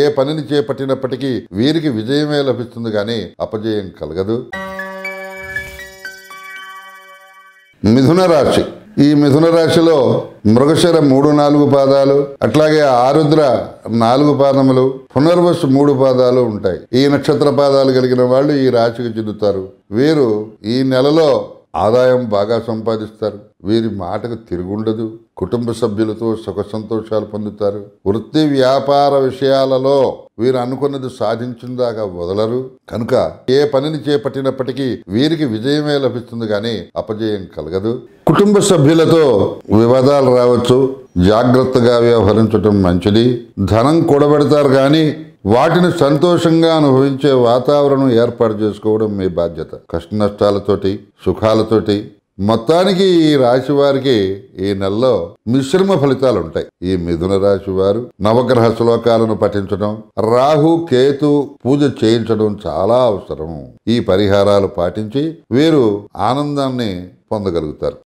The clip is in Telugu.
ఏ పనిని చేపట్టినప్పటికీ వీరికి విజయమే లభిస్తుంది కానీ అపజయం కలగదు మిథున రాశి ఈ మిథున రాశిలో మృగశర మూడు నాలుగు పాదాలు అట్లాగే ఆరుద్ర నాలుగు పాదములు పునర్వసు మూడు పాదాలు ఉంటాయి ఈ నక్షత్ర పాదాలు కలిగిన వాళ్ళు ఈ రాశికి చెందుతారు వీరు ఈ నెలలో ఆదాయం బాగా సంపాదిస్తారు వీరి మాటకు తిరుగుండదు కుటుంబ సభ్యులతో సుఖ సంతోషాలు పొందుతారు వృత్తి వ్యాపార విషయాలలో వీరు అనుకున్నది సాధించిన దాకా వదలరు కనుక ఏ పనిని చేపట్టినప్పటికీ వీరికి విజయమే లభిస్తుంది కానీ అపజయం కలగదు కుటుంబ సభ్యులతో వివాదాలు రావచ్చు జాగ్రత్తగా వ్యవహరించడం మంచిది ధనం కూడబెడతారు కానీ వాటిని సంతోషంగా అనుభవించే వాతావరణం ఏర్పాటు చేసుకోవడం మీ బాధ్యత కష్ట నష్టాలతోటి సుఖాలతోటి మొత్తానికి ఈ రాశి వారికి ఈ నెలలో మిశ్రమ ఫలితాలు ఉంటాయి ఈ మిథున రాశి వారు నవగ్రహ శ్లోకాలను పఠించడం రాహు కేతు పూజ చేయించడం చాలా అవసరం ఈ పరిహారాలు పాటించి వీరు ఆనందాన్ని పొందగలుగుతారు